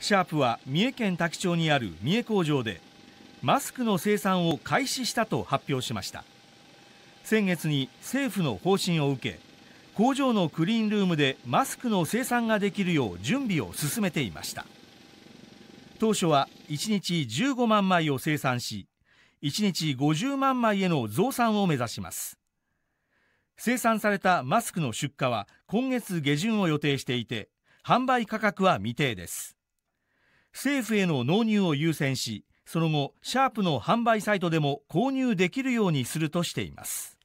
シャープは三重県多気町にある三重工場でマスクの生産を開始したと発表しました先月に政府の方針を受け工場のクリーンルームでマスクの生産ができるよう準備を進めていました当初は1日15万枚を生産し1日50万枚への増産を目指します生産されたマスクの出荷は今月下旬を予定していて販売価格は未定です政府への納入を優先しその後シャープの販売サイトでも購入できるようにするとしています